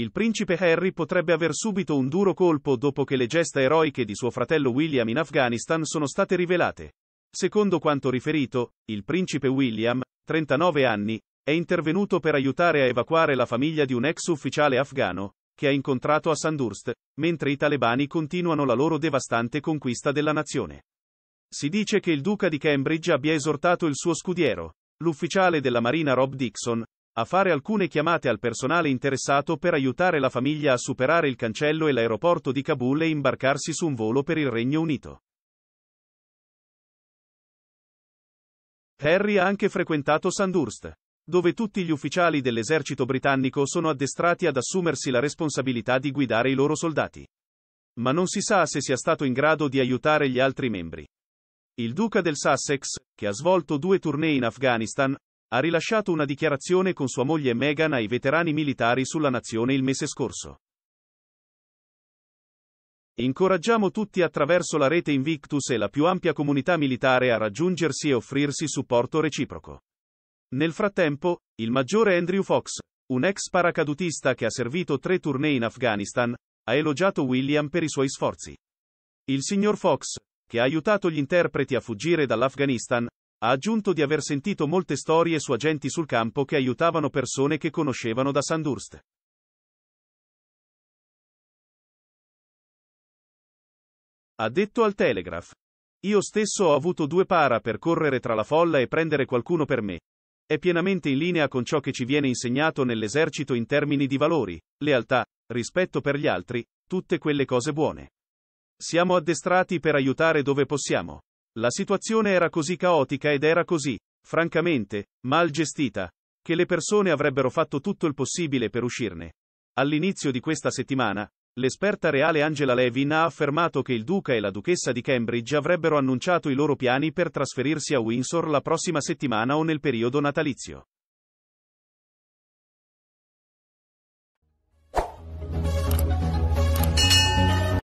Il principe Harry potrebbe aver subito un duro colpo dopo che le gesta eroiche di suo fratello William in Afghanistan sono state rivelate. Secondo quanto riferito, il principe William, 39 anni, è intervenuto per aiutare a evacuare la famiglia di un ex ufficiale afgano, che ha incontrato a Sandurst, mentre i talebani continuano la loro devastante conquista della nazione. Si dice che il duca di Cambridge abbia esortato il suo scudiero, l'ufficiale della marina Rob Dixon, a fare alcune chiamate al personale interessato per aiutare la famiglia a superare il cancello e l'aeroporto di Kabul e imbarcarsi su un volo per il Regno Unito. Harry ha anche frequentato Sandhurst, dove tutti gli ufficiali dell'esercito britannico sono addestrati ad assumersi la responsabilità di guidare i loro soldati. Ma non si sa se sia stato in grado di aiutare gli altri membri. Il duca del Sussex, che ha svolto due tournée in Afghanistan, ha rilasciato una dichiarazione con sua moglie Meghan ai veterani militari sulla nazione il mese scorso. Incoraggiamo tutti attraverso la rete Invictus e la più ampia comunità militare a raggiungersi e offrirsi supporto reciproco. Nel frattempo, il maggiore Andrew Fox, un ex paracadutista che ha servito tre tournée in Afghanistan, ha elogiato William per i suoi sforzi. Il signor Fox, che ha aiutato gli interpreti a fuggire dall'Afghanistan, ha aggiunto di aver sentito molte storie su agenti sul campo che aiutavano persone che conoscevano da Sandurst. Ha detto al Telegraph. Io stesso ho avuto due para per correre tra la folla e prendere qualcuno per me. È pienamente in linea con ciò che ci viene insegnato nell'esercito in termini di valori, lealtà, rispetto per gli altri, tutte quelle cose buone. Siamo addestrati per aiutare dove possiamo. La situazione era così caotica ed era così, francamente, mal gestita, che le persone avrebbero fatto tutto il possibile per uscirne. All'inizio di questa settimana, l'esperta reale Angela Levin ha affermato che il duca e la duchessa di Cambridge avrebbero annunciato i loro piani per trasferirsi a Windsor la prossima settimana o nel periodo natalizio.